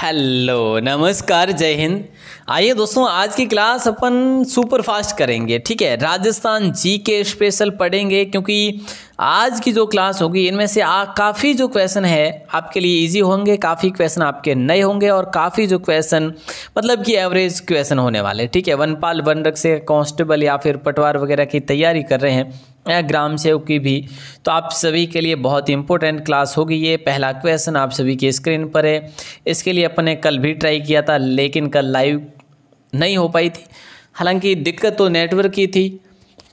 hello नमस्कार जय हिंद आइए दोस्तों आज की क्लास अपन सुपर फास्ट करेंगे ठीक है राजस्थान जी के स्पेशल पढ़ेंगे क्योंकि आज की जो क्लास होगी इनमें से आ काफ़ी जो क्वेश्चन है आपके लिए इजी होंगे काफ़ी क्वेश्चन आपके नए होंगे और काफ़ी जो क्वेश्चन मतलब कि एवरेज क्वेश्चन होने वाले ठीक है वन पाल वन रख से कांस्टेबल या फिर पटवार वगैरह की तैयारी कर रहे हैं या ग्राम सेवक की भी तो आप सभी के लिए बहुत इंपॉर्टेंट क्लास होगी ये पहला क्वेश्चन आप सभी की स्क्रीन पर है इसके लिए अपने कल भी ट्राई किया था लेकिन कल लाइव नहीं हो पाई थी हालांकि दिक्कत तो नेटवर्क की थी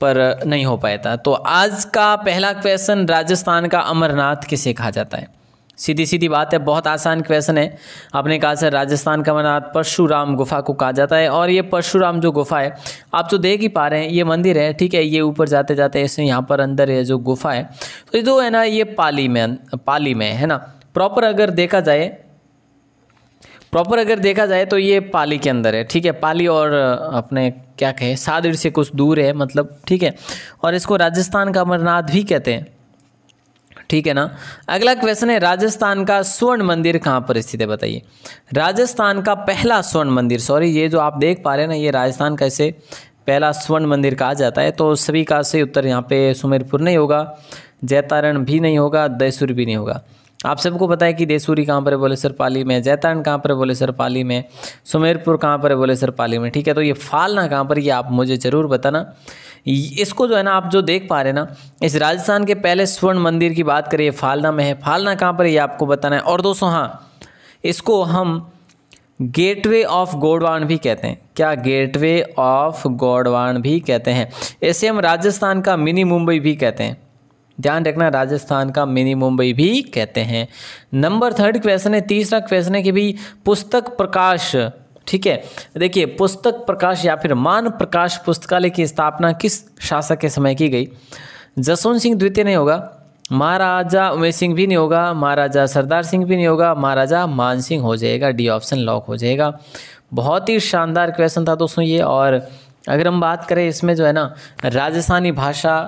पर नहीं हो पाया था तो आज का पहला क्वेश्चन राजस्थान का अमरनाथ किसे कहा जाता है सीधी सीधी बात है बहुत आसान क्वेश्चन है आपने कहा सर राजस्थान का अमरनाथ परशुराम गुफा को कहा जाता है और ये परशुराम जो गुफा है आप तो देख ही पा रहे हैं ये मंदिर है ठीक है ये ऊपर जाते जाते इसमें यहाँ पर अंदर है जो गुफा है तो जो है ना ये पाली में पाली में है ना प्रॉपर अगर देखा जाए प्रॉपर अगर देखा जाए तो ये पाली के अंदर है ठीक है पाली और अपने क्या कहें सादिर से कुछ दूर है मतलब ठीक है और इसको राजस्थान का अमरनाथ भी कहते हैं ठीक है ना अगला क्वेश्चन है राजस्थान का स्वर्ण मंदिर कहाँ पर स्थित है बताइए राजस्थान का पहला स्वर्ण मंदिर सॉरी ये जो आप देख पा रहे हैं ना ये राजस्थान का इसे पहला स्वर्ण मंदिर कहा जाता है तो सभी का सही उत्तर यहाँ पे सुमेरपुर नहीं होगा जैतारण भी नहीं होगा दयसुर भी नहीं होगा आप सबको पता है कि देसूरी कहाँ पर है बोले सर पाली में जैतान कहाँ पर है बोले सर पाली में सुमेरपुर कहाँ पर है बोले सर पाली में ठीक है तो ये फालना कहाँ पर ये आप मुझे ज़रूर बताना इसको जो है ना आप जो देख पा रहे हैं ना इस राजस्थान के पहले स्वर्ण मंदिर की बात करें फालना में है फालना कहाँ पर है ये आपको बताना है और दोस्तों हाँ इसको हम गेटवे ऑफ गोडवान भी कहते हैं क्या गेटवे ऑफ गोडवान भी कहते हैं ऐसे हम राजस्थान का मिनी मुंबई भी कहते हैं ध्यान रखना राजस्थान का मिनी मुंबई भी कहते हैं नंबर थर्ड क्वेश्चन है तीसरा क्वेश्चन है कि भी पुस्तक प्रकाश ठीक है देखिए पुस्तक प्रकाश या फिर मान प्रकाश पुस्तकालय की स्थापना किस शासक के समय की गई जसवंत सिंह द्वितीय नहीं होगा महाराजा उमेश सिंह भी नहीं होगा महाराजा सरदार सिंह भी नहीं होगा महाराजा मान सिंह हो जाएगा डी ऑप्शन लॉक हो जाएगा बहुत ही शानदार क्वेश्चन था दोस्तों ये और अगर हम बात करें इसमें जो है ना राजस्थानी भाषा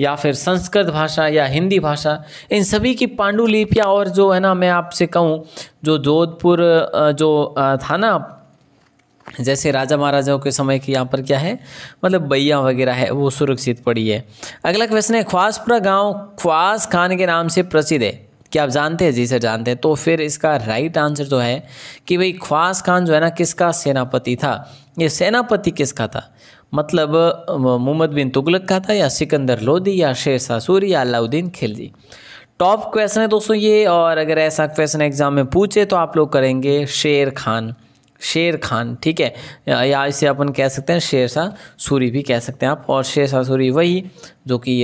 या फिर संस्कृत भाषा या हिंदी भाषा इन सभी की पांडुलिपियाँ और जो है ना मैं आपसे कहूँ जो जोधपुर जो था ना जैसे राजा महाराजाओं के समय की यहाँ पर क्या है मतलब बैया वगैरह है वो सुरक्षित पड़ी है अगला क्वेश्चन है ख्वासपुरा गांव ख्वास खान के नाम से प्रसिद्ध है क्या आप जानते हैं जी सर जानते हैं तो फिर इसका राइट आंसर जो है कि भाई ख्वास खान जो है ना किसका सेनापति था ये सेनापति किसका था मतलब मोहम्मद बिन तुगलक का था या सिकंदर लोधी या शेर सासूरी या अलाउद्दीन खिलजी टॉप क्वेश्चन है दोस्तों ये और अगर ऐसा क्वेश्चन एग्ज़ाम में पूछे तो आप लोग करेंगे शेर खान शेर खान ठीक है या इसे अपन कह सकते हैं शेर शाह सूरी भी कह सकते हैं आप और शेर शाह सूरी वही जो कि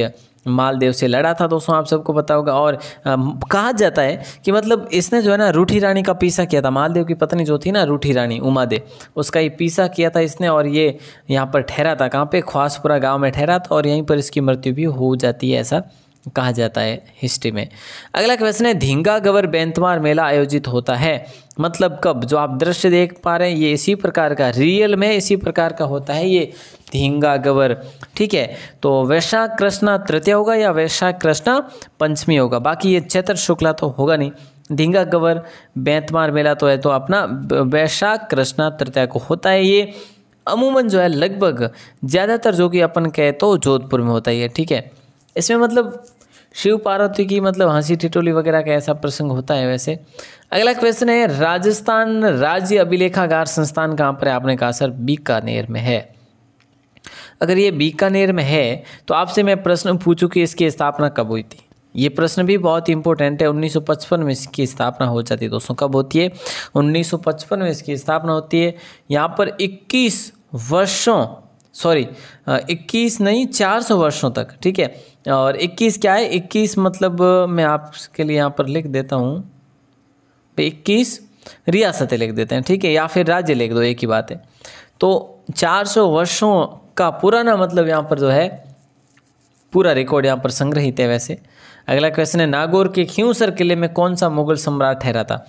मालदेव से लड़ा था दोस्तों आप सबको पता होगा और कहा जाता है कि मतलब इसने जो है ना रूठी रानी का पीसा किया था मालदेव की पत्नी जो थी ना रूठी रानी उमा दे उसका ये पीसा किया था इसने और ये यहाँ पर ठहरा था कहाँ पे ख्वासपुरा गाँव में ठहरा था और यहीं पर इसकी मृत्यु भी हो जाती है ऐसा कहा जाता है हिस्ट्री में अगला क्वेश्चन है धींगा गवर बेंतमार मेला आयोजित होता है मतलब कब जो आप दृश्य देख पा रहे हैं ये इसी प्रकार का रियल में इसी प्रकार का होता है ये धींगा गवर ठीक है तो वैशाख कृष्णा तृतीय होगा या वैशा कृष्णा पंचमी होगा बाकी ये चैत्र शुक्ला तो होगा नहीं धींगा गवर बेंतमार मेला तो है तो अपना वैशाख कृष्णा तृतीय को होता है ये अमूमन जो है लगभग ज़्यादातर जो कि अपन कहे तो जोधपुर में होता ही है ठीक है इसमें मतलब शिव पार्वती की मतलब हंसी टिटोली वगैरह का ऐसा प्रसंग होता है वैसे अगला क्वेश्चन है राजस्थान राज्य अभिलेखागार संस्थान कहाँ पर है आपने कहा सर बीकानेर में है अगर ये बीकानेर में है तो आपसे मैं प्रश्न पूछूँ कि इसकी स्थापना कब हुई थी ये प्रश्न भी बहुत इंपॉर्टेंट है 1955 में इसकी स्थापना हो जाती है दोस्तों कब होती है 1955 में इसकी स्थापना होती है यहाँ पर 21 वर्षों सॉरी इक्कीस नहीं चार सौ वर्षों तक ठीक है और इक्कीस क्या है इक्कीस मतलब मैं आपके लिए यहाँ पर लिख देता हूँ इक्कीस रियासतें लिख देते हैं ठीक है या फिर राज्य लिख दो एक ही बात है तो 400 वर्षों का पुराना मतलब यहाँ पर जो है पूरा रिकॉर्ड यहाँ पर संग्रहित है वैसे अगला क्वेश्चन है नागौर के खियूसर किले में कौन सा मुगल सम्राट ठहरा था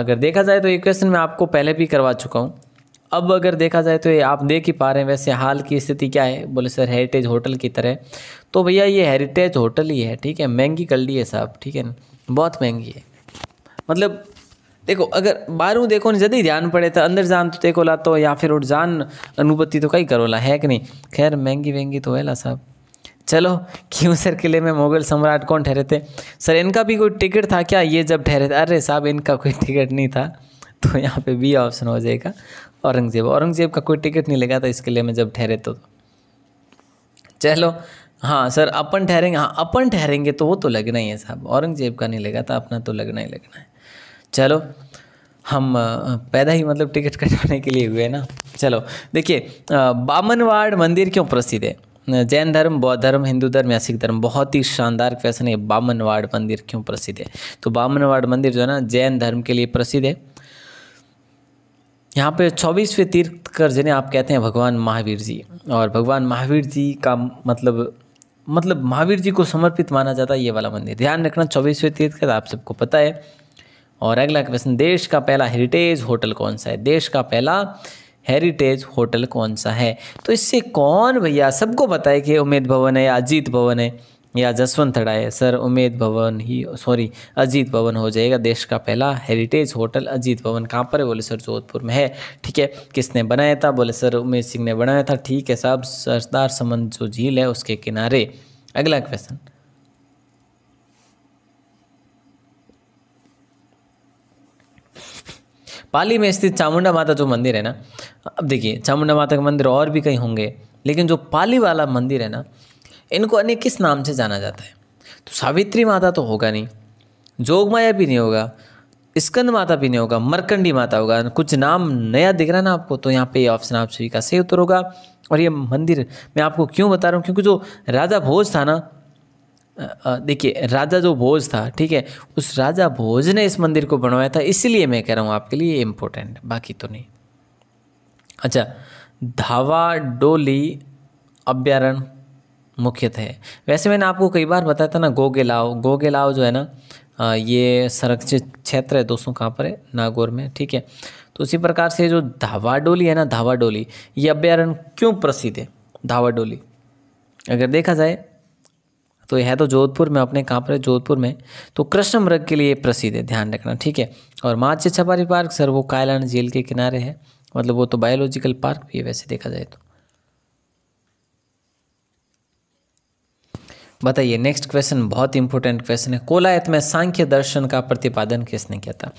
अगर देखा जाए तो ये क्वेश्चन मैं आपको पहले भी करवा चुका हूँ अब अगर देखा जाए तो ये आप देख ही पा रहे हैं वैसे हाल की स्थिति क्या है बोले सर हेरिटेज होटल की तरह तो भैया ये हेरिटेज होटल ही है ठीक है महंगी कर ली है साहब ठीक है ना बहुत महंगी है मतलब देखो अगर बारू देखो ना जदि ध्यान पड़े तो अंदर जान तो देखो ला तो या फिर उठ जान अनुपत्ति तो कहीं करो ला है कि नहीं खैर महंगी महंगी तो है ला साहब चलो क्यों सर किले में मुगल सम्राट कौन ठहरे थे सर इनका भी कोई टिकट था क्या ये जब ठहरे थे अरे साहब इनका कोई टिकट नहीं था तो यहाँ पे बी ऑप्शन हो जाएगा औरंगज़ेब औरंगज़ेब का कोई टिकट नहीं लगा था इसके लिए मैं जब ठहरे तो चलो हाँ सर अपन ठहरेंगे हाँ अपन ठहरेंगे तो वो तो लगना ही है साहब औरंगज़ेब का नहीं लगा था अपना तो लगना ही लगना है चलो हम पैदा ही मतलब टिकट कटाने के लिए हुए ना चलो देखिए बामनवाड़ मंदिर क्यों प्रसिद्ध है जैन धर्म बौद्ध धर्म हिंदू धर्म या सिख धर्म बहुत ही शानदार क्वेश्चन है बामनवाड़ मंदिर क्यों प्रसिद्ध है तो बामनवाड़ मंदिर जो है ना जैन धर्म के लिए प्रसिद्ध है यहाँ पे चौबीसवें तीर्थ कर जिन्हें आप कहते हैं भगवान महावीर जी और भगवान महावीर जी का मतलब मतलब महावीर जी को समर्पित माना जाता है ये वाला मंदिर ध्यान रखना चौबीसवें तीर्थ का आप सबको पता है और अगला क्वेश्चन देश का पहला हेरिटेज होटल कौन सा है देश का पहला हेरिटेज होटल कौन सा है तो इससे कौन भैया सबको पता है कि उमेद भवन है अजीत भवन है या जसवंत थड़ाए सर उमेद भवन ही सॉरी अजीत भवन हो जाएगा देश का पहला हेरिटेज होटल अजीत भवन कहाँ पर है बोले सर जोधपुर में है ठीक है किसने बनाया था बोले सर उमेद सिंह ने बनाया था ठीक है साहब सरदार समंद जो झील है उसके किनारे अगला क्वेश्चन पाली में स्थित चामुंडा माता जो मंदिर है ना अब देखिए चामुंडा माता का मंदिर और भी कहीं होंगे लेकिन जो पाली वाला मंदिर है ना इनको अन्य किस नाम से जाना जाता है तो सावित्री माता तो होगा नहीं जोग माया भी नहीं होगा स्कंद माता भी नहीं होगा मरकंडी माता होगा कुछ नाम नया दिख रहा है ना आपको तो यहाँ पे ये ऑप्शन आप सभी का सही उत्तर होगा और ये मंदिर मैं आपको क्यों बता रहा हूँ क्योंकि जो राजा भोज था ना देखिए राजा जो भोज था ठीक है उस राजा भोज ने इस मंदिर को बनवाया था इसलिए मैं कह रहा हूँ आपके लिए इम्पोर्टेंट बाकी तो नहीं अच्छा धावा डोली अभ्यारण मुख्यतः है वैसे मैंने आपको कई बार बताया था ना गोगेलाव गोगेलाव जो है ना ये संरक्षित क्षेत्र है दोस्तों कहाँ पर है नागौर में ठीक है तो उसी प्रकार से जो धावाडोली है ना धावाडोली ये अभ्यारण्य क्यों प्रसिद्ध है धावाडोली अगर देखा जाए तो यह तो जोधपुर में अपने कहाँ पर है जोधपुर में तो कृष्ण मृग के लिए प्रसिद्ध है ध्यान रखना ठीक है और माच्य छपारी पार्क सर वो कायलान झील के किनारे है मतलब वो तो बायोलॉजिकल पार्क भी है वैसे देखा जाए तो बताइए नेक्स्ट क्वेश्चन बहुत इंपॉर्टेंट क्वेश्चन है कोलायत में सांख्य दर्शन का प्रतिपादन किसने किया था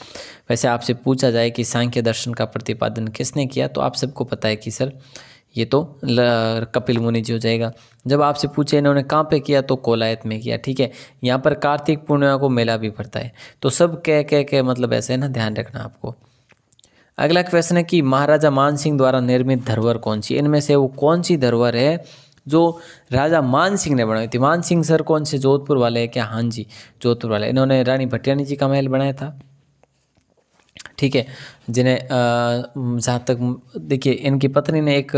वैसे आपसे पूछा जाए कि सांख्य दर्शन का प्रतिपादन किसने किया तो आप सबको पता है कि सर ये तो कपिल मुनि जी हो जाएगा जब आपसे पूछे इन्होंने कहाँ पे किया तो कोलायत में किया ठीक है यहाँ पर कार्तिक पूर्णिमा को मेला भी पड़ता है तो सब कह कह के मतलब ऐसे है ना ध्यान रखना आपको अगला क्वेश्चन है कि महाराजा मान सिंह द्वारा निर्मित धरोहर कौन सी इनमें से वो कौन सी धरोहर है जो राजा मान सिंह ने बनाई थी मान सिंह सर कौन से जोधपुर वाले हैं क्या हाँ जी जोधपुर वाले इन्होंने रानी भटियानी जी का महल बनाया था ठीक है जिन्हें जहाँ तक देखिए इनकी पत्नी ने एक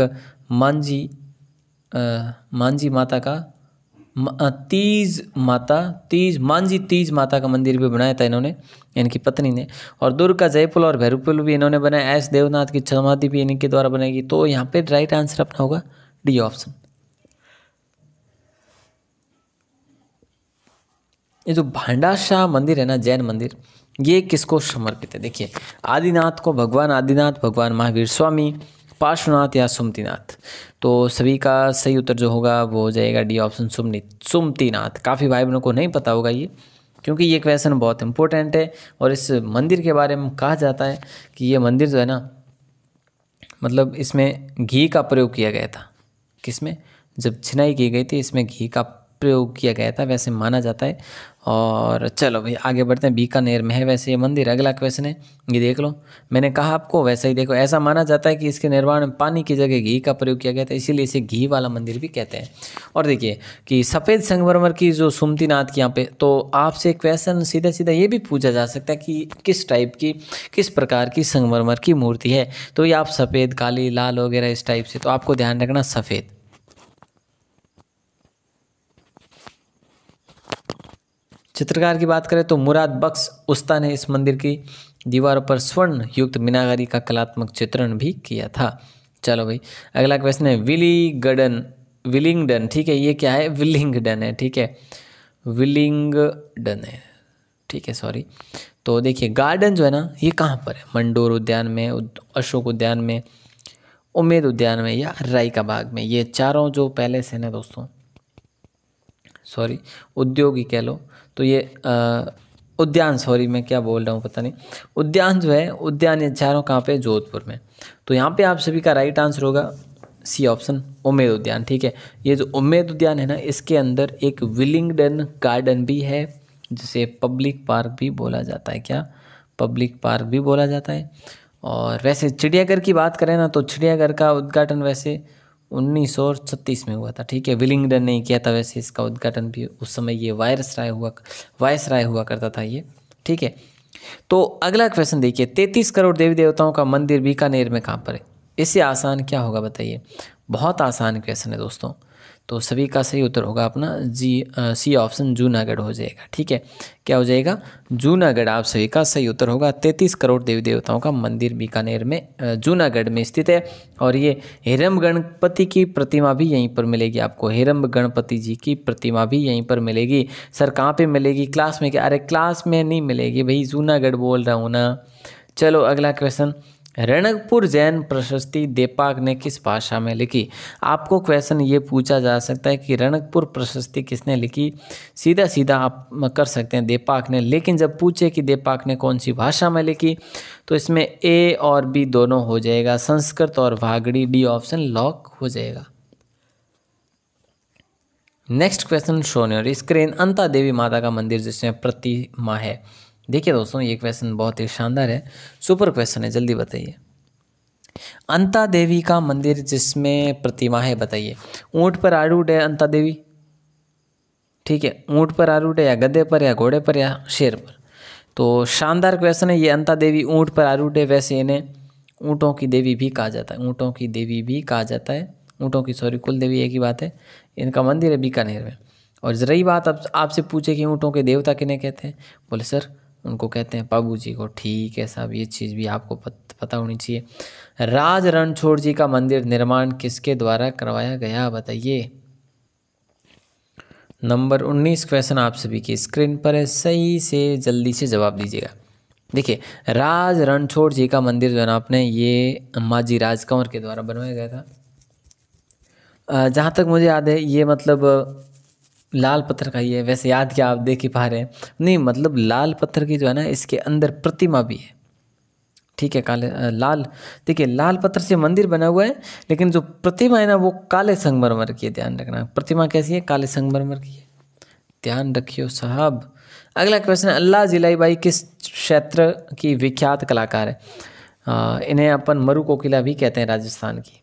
मांझी मांझी माता का तीज माता तीज मांझी तीज माता का मंदिर भी बनाया था इन्होंने इनकी पत्नी ने और दुर्ग का जयपुल और भैरूपुल भी इन्होंने बनाया एस देवनाथ की समाधि भी इनके द्वारा बनाएगी तो यहाँ पे राइट आंसर अपना होगा डी ऑप्शन ये जो भांडाशाह मंदिर है ना जैन मंदिर ये किसको समर्पित है देखिए आदिनाथ को भगवान आदिनाथ भगवान महावीर स्वामी पार्श्वनाथ या सुमतीनाथ तो सभी का सही उत्तर जो होगा वो हो जाएगा डी ऑप्शन सुमनी सुमतीनाथ काफ़ी भाई बहनों को नहीं पता होगा ये क्योंकि ये क्वेश्चन बहुत इंपॉर्टेंट है और इस मंदिर के बारे में कहा जाता है कि ये मंदिर जो है ना मतलब इसमें घी का प्रयोग किया गया था किसमें जब छिनाई की गई थी इसमें घी का प्रयोग किया गया था वैसे माना जाता है और चलो भाई आगे बढ़ते हैं बीकानेर में है वैसे ये मंदिर अगला क्वेश्चन है ये देख लो मैंने कहा आपको वैसा ही देखो ऐसा माना जाता है कि इसके निर्माण में पानी की जगह घी का प्रयोग किया गया था इसीलिए इसे घी वाला मंदिर भी कहते हैं और देखिए कि सफ़ेद संगमरमर की जो सुमती नाथ की यहाँ पर तो आपसे क्वेश्चन सीधा सीधा ये भी पूछा जा सकता है कि किस टाइप की किस प्रकार की संगमरमर की मूर्ति है तो ये आप सफ़ेद काली लाल वगैरह इस टाइप से तो आपको ध्यान रखना सफ़ेद चित्रकार की बात करें तो मुराद बक्स उस्ता ने इस मंदिर की दीवारों पर स्वर्ण युक्त मीनागारी का कलात्मक चित्रण भी किया था चलो भाई अगला क्वेश्चन है विली गडन विलिंगडन ठीक है ये क्या है विलिंगडन है ठीक है विलिंगडन है ठीक है सॉरी तो देखिए गार्डन जो है ना ये कहाँ पर है मंडोर उद्यान में अशोक उद्यान में उम्मेद उद्यान में या राई का बाग में ये चारों जो पैलेस है ना दोस्तों सॉरी उद्योगी कह लो तो ये उद्यान सॉरी मैं क्या बोल रहा हूँ पता नहीं उद्यान जो है उद्यान ये चारों कहाँ पे जोधपुर में तो यहाँ पे आप सभी का राइट आंसर होगा सी ऑप्शन उमेद उद्यान ठीक है ये जो उम्मेद उद्यान है ना इसके अंदर एक विलिंगडन गार्डन भी है जिसे पब्लिक पार्क भी बोला जाता है क्या पब्लिक पार्क भी बोला जाता है और वैसे चिड़ियाघर की बात करें ना तो चिड़ियाघर का उद्घाटन वैसे 1936 में हुआ था ठीक है विलिंगडन ने किया था वैसे इसका उद्घाटन भी उस समय ये वायरस राय हुआ वायस राय हुआ करता था ये ठीक है तो अगला क्वेश्चन देखिए तैतीस करोड़ देवी देवताओं का मंदिर बीकानेर में कहाँ पर है इससे आसान क्या होगा बताइए बहुत आसान क्वेश्चन है दोस्तों तो सभी का सही उत्तर होगा अपना जी आ, सी ऑप्शन जूनागढ़ हो जाएगा ठीक है क्या हो जाएगा जूनागढ़ आप सभी का सही उत्तर होगा तैंतीस करोड़ देवी देवताओं का मंदिर बीकानेर में जूनागढ़ में स्थित है और ये हेरम गणपति की प्रतिमा भी यहीं पर मिलेगी आपको हेरम गणपति जी की प्रतिमा भी यहीं पर मिलेगी सर कहाँ पर मिलेगी क्लास में क्या अरे क्लास में नहीं मिलेगी भाई जूनागढ़ बोल रहा हूँ ना चलो अगला क्वेश्चन रणकपुर जैन प्रशस्ति देपाक ने किस भाषा में लिखी आपको क्वेश्चन ये पूछा जा सकता है कि रणकपुर प्रशस्ति किसने लिखी सीधा सीधा आप कर सकते हैं देपाक ने लेकिन जब पूछे कि देपाक ने कौन सी भाषा में लिखी तो इसमें ए और बी दोनों हो जाएगा संस्कृत और भागड़ी डी ऑप्शन लॉक हो जाएगा नेक्स्ट क्वेश्चन शोन और स्क्रीन अंता देवी माता का मंदिर जिसमें प्रतिमा है देखिए दोस्तों ये क्वेश्चन बहुत ही शानदार है सुपर क्वेश्चन है जल्दी बताइए अंता देवी का मंदिर जिसमें प्रतिमा है बताइए ऊँट पर आरूढ़ है अंता देवी ठीक है ऊँट पर आरूढ़ है या गधे पर या घोड़े पर या शेर पर तो शानदार क्वेश्चन है ये अंता देवी ऊँट पर आरूढ़ है वैसे इन्हें ऊँटों की देवी भी कहा जाता है ऊँटों की देवी भी कहा जाता है ऊँटों की सॉरी कुल देवी एक ही बात है इनका मंदिर है बीकानेर में और रही बात अब आपसे पूछे कि ऊँटों के देवता किन्हें कहते हैं बोले सर उनको कहते हैं पागू जी को ठीक है साहब ये चीज़ भी आपको पत, पता होनी चाहिए राज रणछोड़ जी का मंदिर निर्माण किसके द्वारा करवाया गया बताइए नंबर 19 क्वेश्चन आप सभी की स्क्रीन पर है सही से जल्दी से जवाब दीजिएगा देखिए राज रणछोड़ जी का मंदिर जो है ना आपने ये अम्मा जी राजकंवर के द्वारा बनवाया गया था जहाँ तक मुझे याद है ये मतलब लाल पत्थर का ही है वैसे याद क्या आप देख ही पा रहे हैं नहीं मतलब लाल पत्थर की जो है ना इसके अंदर प्रतिमा भी है ठीक है काले लाल देखिए लाल पत्थर से मंदिर बना हुआ है लेकिन जो प्रतिमा है ना वो काले संगमरमर की है ध्यान रखना प्रतिमा कैसी है काले संगमरमर की है ध्यान रखियो साहब अगला क्वेश्चन अल्लाह जिलाई बाई किस क्षेत्र की विख्यात कलाकार है इन्हें अपन मरु कोकिला भी कहते हैं राजस्थान की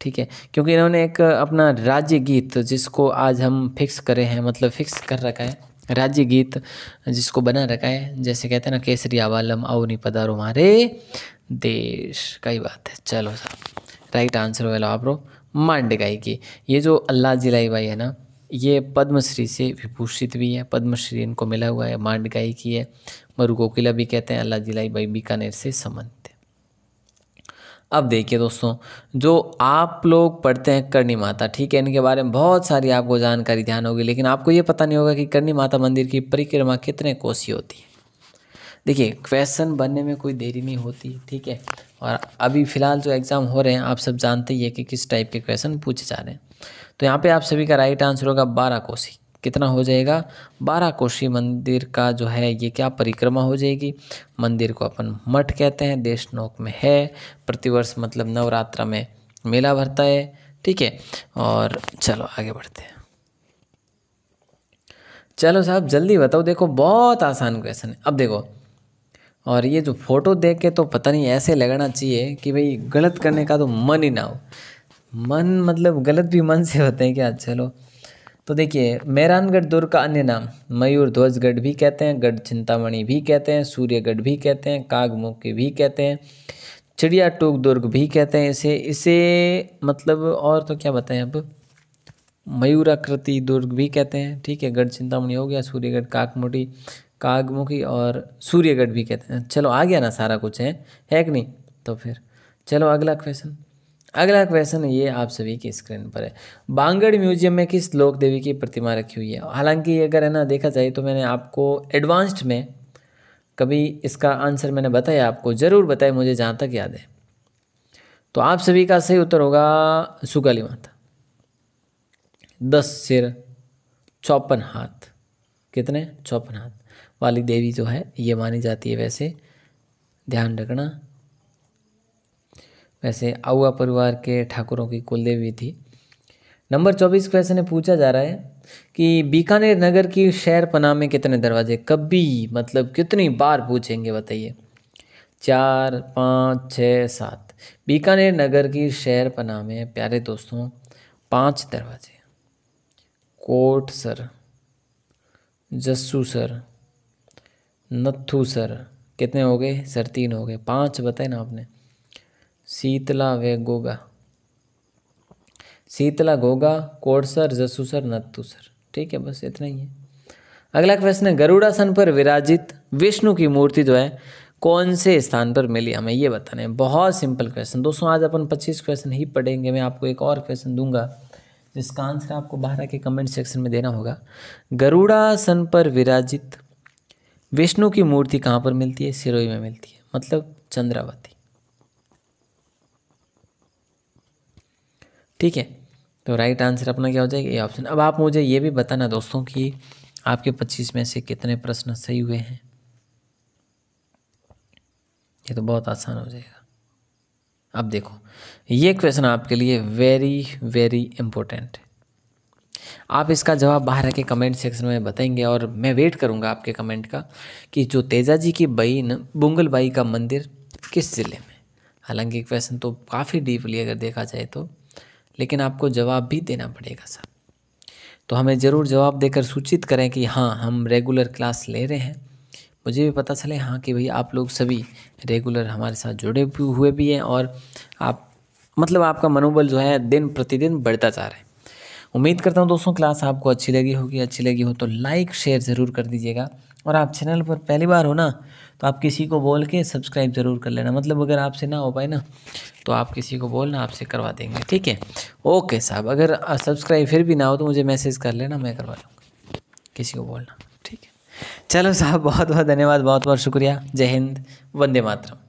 ठीक है क्योंकि इन्होंने एक अपना राज्य गीत जिसको आज हम फिक्स करे हैं मतलब फिक्स कर रखा है राज्य गीत जिसको बना रखा है जैसे कहते हैं ना केसरी आवालम आओ नहीं पधारो देश का ही बात है चलो सर राइट आंसर होगा आप लोग मांडगाई की ये जो अल्लाह जिलाई बाई है ना ये पद्मश्री से विभूषित भी है पद्मश्री इनको मिला हुआ है मांडगाई की है मरुकोकिला भी कहते हैं अल्लाह जिलाई भाई बीकानेर से संबंधित अब देखिए दोस्तों जो आप लोग पढ़ते हैं करणी माता ठीक है इनके बारे में बहुत सारी आपको जानकारी ध्यान होगी लेकिन आपको ये पता नहीं होगा कि करणी माता मंदिर की परिक्रमा कितने कोसी होती है देखिए क्वेश्चन बनने में कोई देरी नहीं होती ठीक है और अभी फ़िलहाल जो एग्ज़ाम हो रहे हैं आप सब जानते ही है कि किस टाइप के क्वेश्चन पूछे जा रहे हैं तो यहाँ पे आप सभी का राइट आंसर होगा बारह कोसी कितना हो जाएगा बारह कोशी मंदिर का जो है ये क्या परिक्रमा हो जाएगी मंदिर को अपन मठ कहते हैं देशनोक में है प्रतिवर्ष मतलब नवरात्रा में मेला भरता है ठीक है और चलो आगे बढ़ते हैं चलो साहब जल्दी बताओ देखो बहुत आसान क्वेश्चन है अब देखो और ये जो फोटो देख के तो पता नहीं ऐसे लगना चाहिए कि भाई गलत करने का तो मन ही ना हो मन मतलब गलत भी मन से होते हैं क्या चलो तो देखिए मेहरानगढ़ दुर्ग का अन्य नाम मयूर ध्वजगढ़ भी कहते हैं गढ़ चिंतामणि भी कहते हैं सूर्यगढ़ भी कहते हैं कागमुखी भी कहते हैं चिड़िया टूक दुर्ग भी कहते हैं इसे इसे मतलब और तो क्या बताएं अब मयूराकृति दुर्ग भी कहते हैं ठीक है गढ़ चिंतामणि हो गया सूर्यगढ़ काकमुटी कागमुखी और सूर्यगढ़ भी कहते हैं चलो आ गया ना सारा कुछ है है कि नहीं तो फिर चलो अगला क्वेश्चन अगला क्वेश्चन ये आप सभी की स्क्रीन पर है बांगड़ म्यूजियम में किस लोक देवी की प्रतिमा रखी हुई है हालांकि अगर है ना देखा जाए तो मैंने आपको एडवांस्ड में कभी इसका आंसर मैंने बताया आपको ज़रूर बताया मुझे जहाँ तक याद है तो आप सभी का सही उत्तर होगा सुगाली माता दस सिर चौपन हाथ कितने चौपन हाथ वाली देवी जो है ये मानी जाती है वैसे ध्यान रखना वैसे आउआ परिवार के ठाकुरों की कुलदेवी थी नंबर चौबीस क्वेश्चन पूछा जा रहा है कि बीकानेर नगर की शहर पना में कितने दरवाजे कभी मतलब कितनी बार पूछेंगे बताइए चार पाँच छः सात बीकानेर नगर की शहर पना में प्यारे दोस्तों पांच दरवाजे कोट सर जस्सू सर नत्थू सर कितने हो गए सर तीन हो गए पांच बताए ना आपने शीतला वे गोगा शीतला गोगा कोडसर जसूसर नत्तुसर ठीक है बस इतना ही है अगला क्वेश्चन है गरुड़ासन पर विराजित विष्णु की मूर्ति जो है कौन से स्थान पर मिली हमें ये बताने बहुत सिंपल क्वेश्चन दोस्तों आज अपन 25 क्वेश्चन ही पढ़ेंगे मैं आपको एक और क्वेश्चन दूंगा जिसका आंसर आपको बाहर के कमेंट सेक्शन में देना होगा गरुड़ासन पर विराजित विष्णु की मूर्ति कहाँ पर मिलती है सिरोई में मिलती है मतलब चंद्रावती ठीक है तो राइट आंसर अपना क्या हो जाएगा ये ऑप्शन अब आप मुझे ये भी बताना दोस्तों कि आपके पच्चीस में से कितने प्रश्न सही हुए हैं ये तो बहुत आसान हो जाएगा अब देखो ये क्वेश्चन आपके लिए वेरी वेरी इम्पोर्टेंट आप इसका जवाब बाहर के कमेंट सेक्शन में बताएंगे और मैं वेट करूंगा आपके कमेंट का कि जो तेजा जी की बहन बुंगलबाई का मंदिर किस ज़िले में हालांकि क्वेश्चन तो काफ़ी डीपली अगर देखा जाए तो लेकिन आपको जवाब भी देना पड़ेगा सर तो हमें ज़रूर जवाब देकर सूचित करें कि हाँ हम रेगुलर क्लास ले रहे हैं मुझे भी पता चले हाँ कि भाई आप लोग सभी रेगुलर हमारे साथ जुड़े हुए भी हैं और आप मतलब आपका मनोबल जो है दिन प्रतिदिन बढ़ता जा रहा है उम्मीद करता हूँ दोस्तों क्लास आपको अच्छी लगी होगी अच्छी लगी हो तो लाइक शेयर ज़रूर कर दीजिएगा और आप चैनल पर पहली बार हो ना तो आप किसी को बोल के सब्सक्राइब ज़रूर कर लेना मतलब अगर आपसे ना हो पाए ना तो आप किसी को बोलना आपसे करवा देंगे ठीक है ओके साहब अगर सब्सक्राइब फिर भी ना हो तो मुझे मैसेज कर लेना मैं करवा लूँगा किसी को बोलना ठीक है चलो साहब बहुत बहुत धन्यवाद बहुत बहुत शुक्रिया जय हिंद वंदे मातरम